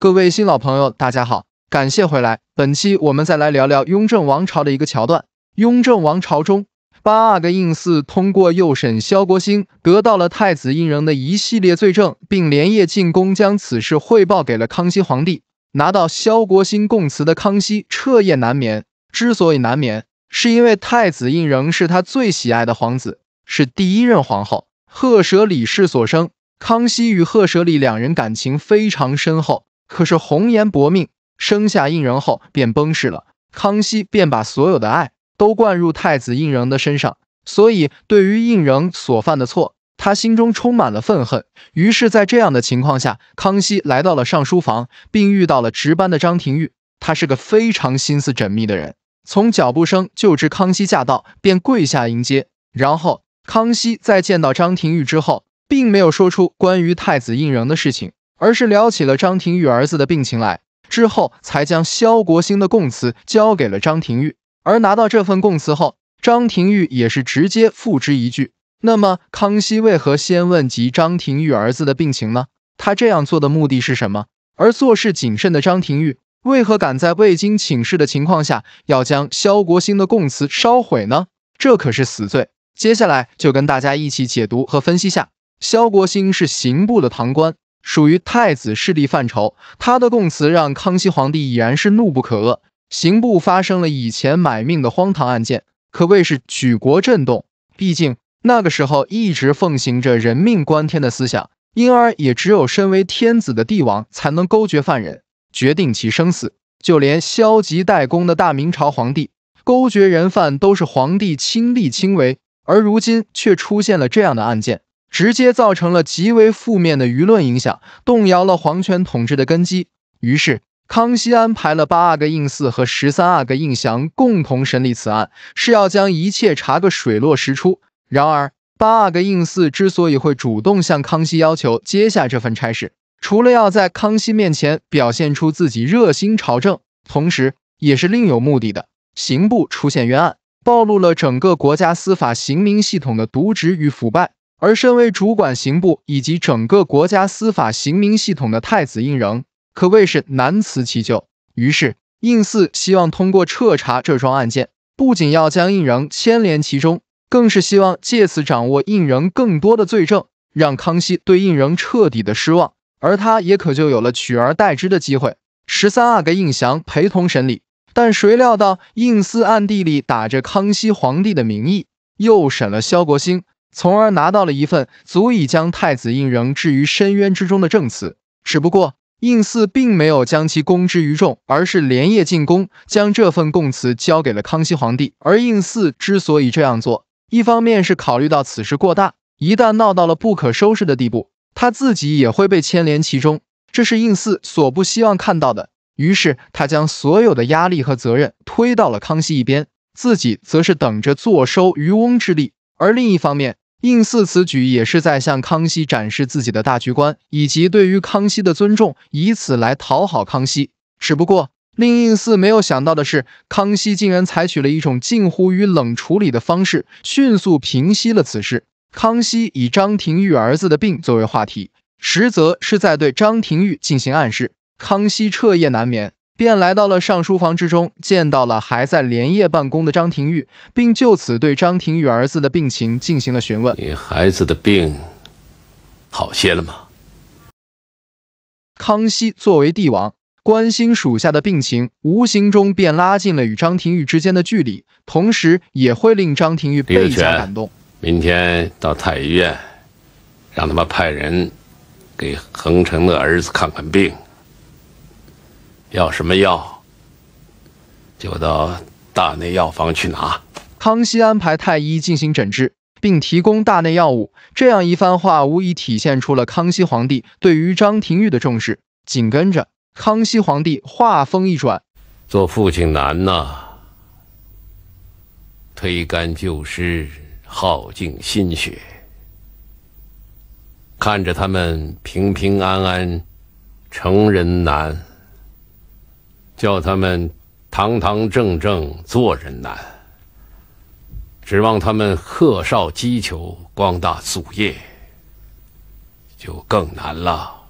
各位新老朋友，大家好，感谢回来。本期我们再来聊聊雍正王朝的一个桥段。雍正王朝中，八阿哥胤嗣通过诱审萧国兴，得到了太子胤禛的一系列罪证，并连夜进宫将此事汇报给了康熙皇帝。拿到萧国兴供词的康熙彻夜难眠。之所以难眠，是因为太子胤仍是他最喜爱的皇子，是第一任皇后赫舍里氏所生。康熙与赫舍里两人感情非常深厚。可是红颜薄命，生下胤仁后便崩逝了。康熙便把所有的爱都灌入太子胤仁的身上，所以对于胤仁所犯的错，他心中充满了愤恨。于是，在这样的情况下，康熙来到了上书房，并遇到了值班的张廷玉。他是个非常心思缜密的人，从脚步声就知康熙驾到，便跪下迎接。然后，康熙在见到张廷玉之后，并没有说出关于太子胤仁的事情。而是聊起了张廷玉儿子的病情来，之后才将萧国兴的供词交给了张廷玉。而拿到这份供词后，张廷玉也是直接付之一炬。那么，康熙为何先问及张廷玉儿子的病情呢？他这样做的目的是什么？而做事谨慎的张廷玉为何敢在未经请示的情况下，要将萧国兴的供词烧毁呢？这可是死罪。接下来就跟大家一起解读和分析下，萧国兴是刑部的堂官。属于太子势力范畴，他的供词让康熙皇帝已然是怒不可遏。刑部发生了以前买命的荒唐案件，可谓是举国震动。毕竟那个时候一直奉行着人命关天的思想，因而也只有身为天子的帝王才能勾决犯人，决定其生死。就连消极怠工的大明朝皇帝勾决人犯，都是皇帝亲力亲为。而如今却出现了这样的案件。直接造成了极为负面的舆论影响，动摇了皇权统治的根基。于是，康熙安排了八阿哥胤祀和十三阿哥胤祥共同审理此案，是要将一切查个水落石出。然而，八阿哥胤祀之所以会主动向康熙要求接下这份差事，除了要在康熙面前表现出自己热心朝政，同时也是另有目的的。刑部出现冤案，暴露了整个国家司法刑名系统的渎职与腐败。而身为主管刑部以及整个国家司法刑名系统的太子胤仍，可谓是难辞其咎。于是，胤祀希望通过彻查这桩案件，不仅要将胤仍牵连其中，更是希望借此掌握胤仍更多的罪证，让康熙对胤仍彻底的失望，而他也可就有了取而代之的机会。十三阿哥胤祥陪同审理，但谁料到，胤祀暗地里打着康熙皇帝的名义，又审了萧国兴。从而拿到了一份足以将太子胤仍置于深渊之中的证词，只不过胤祀并没有将其公之于众，而是连夜进宫将这份供词交给了康熙皇帝。而胤祀之所以这样做，一方面是考虑到此事过大，一旦闹到了不可收拾的地步，他自己也会被牵连其中，这是胤祀所不希望看到的。于是他将所有的压力和责任推到了康熙一边，自己则是等着坐收渔翁之利。而另一方面，胤祀此举也是在向康熙展示自己的大局观，以及对于康熙的尊重，以此来讨好康熙。只不过，令胤祀没有想到的是，康熙竟然采取了一种近乎于冷处理的方式，迅速平息了此事。康熙以张廷玉儿子的病作为话题，实则是在对张廷玉进行暗示。康熙彻夜难眠。便来到了上书房之中，见到了还在连夜办公的张廷玉，并就此对张廷玉儿子的病情进行了询问。你孩子的病好些了吗？康熙作为帝王，关心属下的病情，无形中便拉近了与张廷玉之间的距离，同时也会令张廷玉倍加感动。明天到太医院，让他们派人给恒城的儿子看看病。要什么药，就到大内药房去拿。康熙安排太医进行诊治，并提供大内药物。这样一番话，无疑体现出了康熙皇帝对于张廷玉的重视。紧跟着，康熙皇帝话锋一转：“做父亲难呐，推肝救师，耗尽心血，看着他们平平安安成人难。”叫他们堂堂正正做人难，指望他们贺少基求光大祖业就更难了。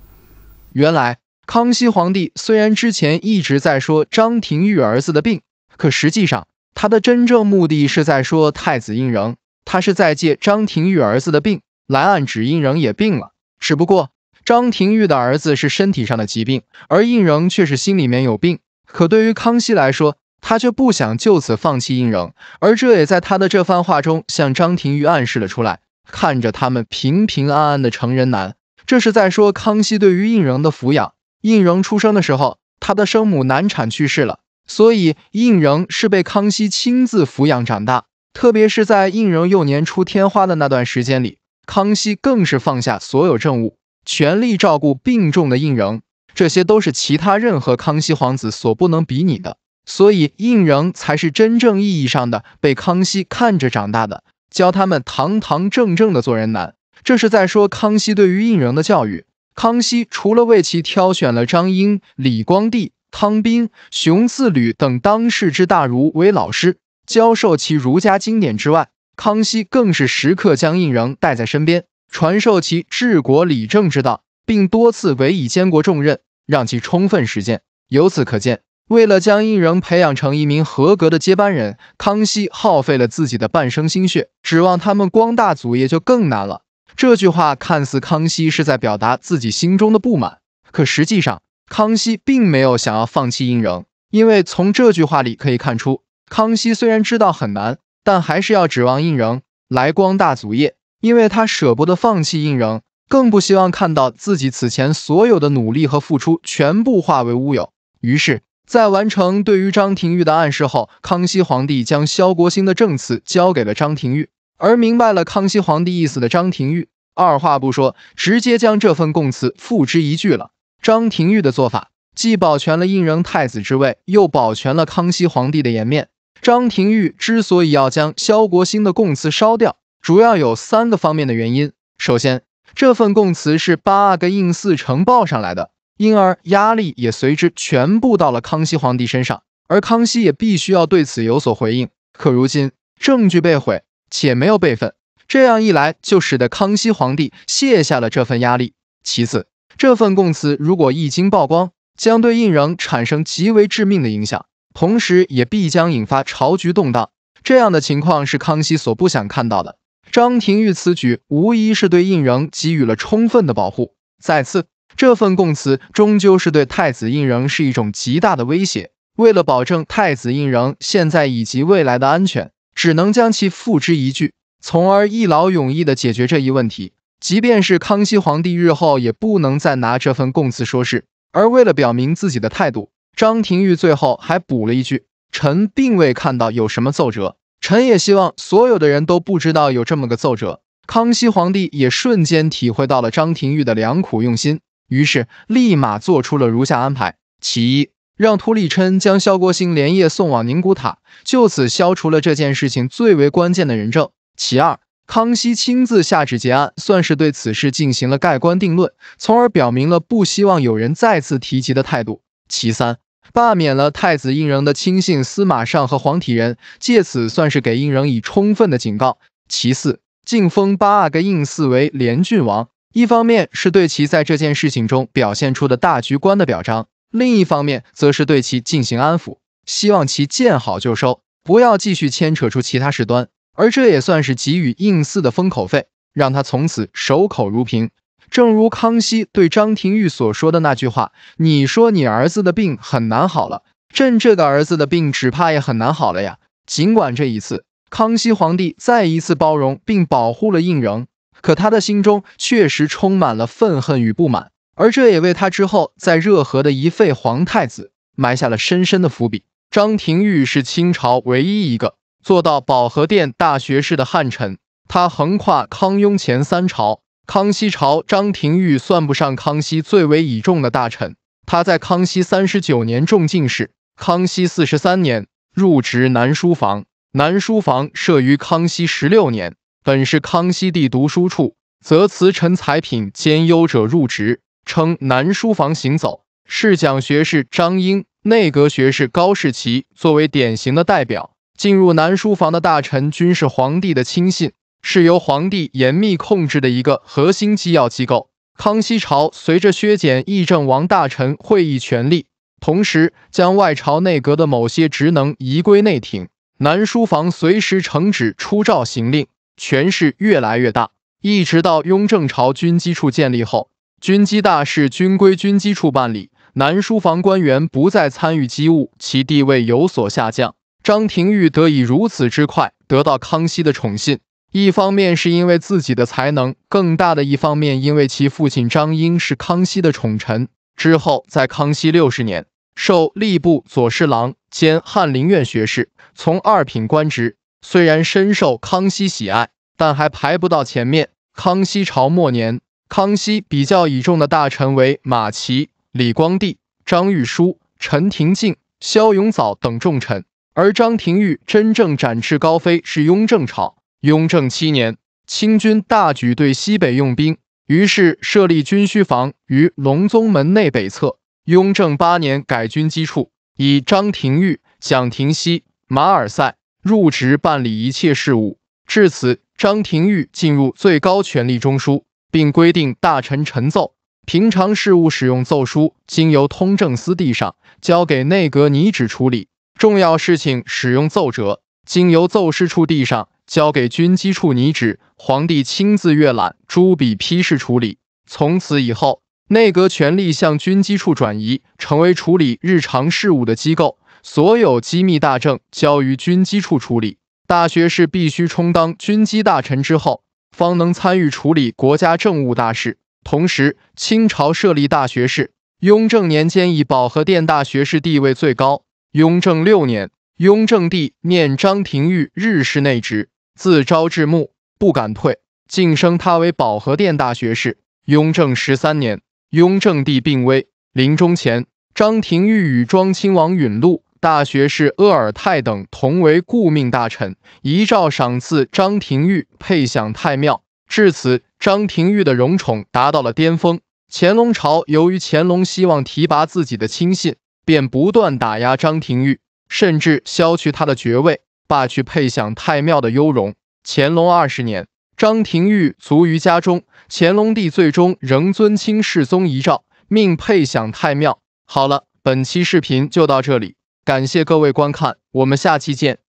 原来康熙皇帝虽然之前一直在说张廷玉儿子的病，可实际上他的真正目的是在说太子胤仍。他是在借张廷玉儿子的病来暗指胤仍也病了。只不过张廷玉的儿子是身体上的疾病，而胤仍却是心里面有病。可对于康熙来说，他却不想就此放弃胤禛，而这也在他的这番话中向张廷玉暗示了出来。看着他们平平安安的成人，男，这是在说康熙对于胤禛的抚养。胤禛出生的时候，他的生母难产去世了，所以胤禛是被康熙亲自抚养长大。特别是在胤禛幼年出天花的那段时间里，康熙更是放下所有政务，全力照顾病重的胤禛。这些都是其他任何康熙皇子所不能比拟的，所以胤仍才是真正意义上的被康熙看着长大的，教他们堂堂正正的做人难。这是在说康熙对于胤仍的教育。康熙除了为其挑选了张英、李光地、汤斌、熊赐履等当世之大儒为老师，教授其儒家经典之外，康熙更是时刻将胤仍带在身边，传授其治国理政之道。并多次委以监国重任，让其充分实践。由此可见，为了将胤禛培养成一名合格的接班人，康熙耗费了自己的半生心血，指望他们光大祖业就更难了。这句话看似康熙是在表达自己心中的不满，可实际上，康熙并没有想要放弃胤禛，因为从这句话里可以看出，康熙虽然知道很难，但还是要指望胤禛来光大祖业，因为他舍不得放弃胤禛。更不希望看到自己此前所有的努力和付出全部化为乌有。于是，在完成对于张廷玉的暗示后，康熙皇帝将萧国兴的证词交给了张廷玉。而明白了康熙皇帝意思的张廷玉，二话不说，直接将这份供词付之一炬了。张廷玉的做法既保全了胤禛太子之位，又保全了康熙皇帝的颜面。张廷玉之所以要将萧国兴的供词烧掉，主要有三个方面的原因。首先，这份供词是八阿哥胤四呈报上来的，因而压力也随之全部到了康熙皇帝身上，而康熙也必须要对此有所回应。可如今证据被毁，且没有备份，这样一来就使得康熙皇帝卸下了这份压力。其次，这份供词如果一经曝光，将对胤禛产生极为致命的影响，同时也必将引发朝局动荡。这样的情况是康熙所不想看到的。张廷玉此举无疑是对胤禛给予了充分的保护。再次，这份供词终究是对太子胤禛是一种极大的威胁。为了保证太子胤禛现在以及未来的安全，只能将其付之一炬，从而一劳永逸地解决这一问题。即便是康熙皇帝日后也不能再拿这份供词说事。而为了表明自己的态度，张廷玉最后还补了一句：“臣并未看到有什么奏折。”臣也希望所有的人都不知道有这么个奏折。康熙皇帝也瞬间体会到了张廷玉的良苦用心，于是立马做出了如下安排：其一，让图里琛将萧国兴连夜送往宁古塔，就此消除了这件事情最为关键的人证；其二，康熙亲自下旨结案，算是对此事进行了盖棺定论，从而表明了不希望有人再次提及的态度；其三。罢免了太子胤仁的亲信司马尚和黄体仁，借此算是给胤仁以充分的警告。其次，晋封八阿哥胤祀为连郡王，一方面是对其在这件事情中表现出的大局观的表彰，另一方面则是对其进行安抚，希望其见好就收，不要继续牵扯出其他事端。而这也算是给予胤嗣的封口费，让他从此守口如瓶。正如康熙对张廷玉所说的那句话：“你说你儿子的病很难好了，朕这个儿子的病只怕也很难好了呀。”尽管这一次康熙皇帝再一次包容并保护了胤禛，可他的心中确实充满了愤恨与不满，而这也为他之后在热河的一废皇太子埋下了深深的伏笔。张廷玉是清朝唯一一个做到保和殿大学士的汉臣，他横跨康雍乾三朝。康熙朝，张廷玉算不上康熙最为倚重的大臣。他在康熙三十九年中进士，康熙四十三年入职南书房。南书房设于康熙十六年，本是康熙帝读书处，则辞臣才品兼优者入职，称南书房行走。侍讲学士张英、内阁学士高士奇作为典型的代表，进入南书房的大臣均是皇帝的亲信。是由皇帝严密控制的一个核心机要机构。康熙朝随着削减议政王大臣会议权力，同时将外朝内阁的某些职能移归内廷，南书房随时呈旨出诏行令，权势越来越大。一直到雍正朝军机处建立后，军机大事均归军机处办理，南书房官员不再参与机务，其地位有所下降。张廷玉得以如此之快得到康熙的宠信。一方面是因为自己的才能，更大的一方面因为其父亲张英是康熙的宠臣。之后在康熙六十年，受吏部左侍郎兼翰林院学士，从二品官职。虽然深受康熙喜爱，但还排不到前面。康熙朝末年，康熙比较倚重的大臣为马齐、李光地、张玉书、陈廷敬、萧永藻等重臣，而张廷玉真正展翅高飞是雍正朝。雍正七年，清军大举对西北用兵，于是设立军需房于隆宗门内北侧。雍正八年改军机处，以张廷玉、蒋廷锡、马尔赛入职办理一切事务。至此，张廷玉进入最高权力中枢，并规定大臣陈奏平常事务使用奏疏，经由通政司递上，交给内阁拟旨处理；重要事情使用奏折，经由奏事处递上。交给军机处拟旨，皇帝亲自阅览，朱笔批示处理。从此以后，内阁权力向军机处转移，成为处理日常事务的机构。所有机密大政交于军机处处理。大学士必须充当军机大臣之后，方能参与处理国家政务大事。同时，清朝设立大学士，雍正年间以保和殿大学士地位最高。雍正六年，雍正帝念张廷玉日式内职。自招至穆不敢退，晋升他为保和殿大学士。雍正十三年，雍正帝病危，临终前，张廷玉与庄亲王允禄、大学士鄂尔泰等同为顾命大臣。遗诏赏赐张廷玉配享太庙。至此，张廷玉的荣宠达到了巅峰。乾隆朝由于乾隆希望提拔自己的亲信，便不断打压张廷玉，甚至削去他的爵位。罢去配享太庙的优容。乾隆二十年，张廷玉卒于家中。乾隆帝最终仍遵清世宗遗诏，命配享太庙。好了，本期视频就到这里，感谢各位观看，我们下期见。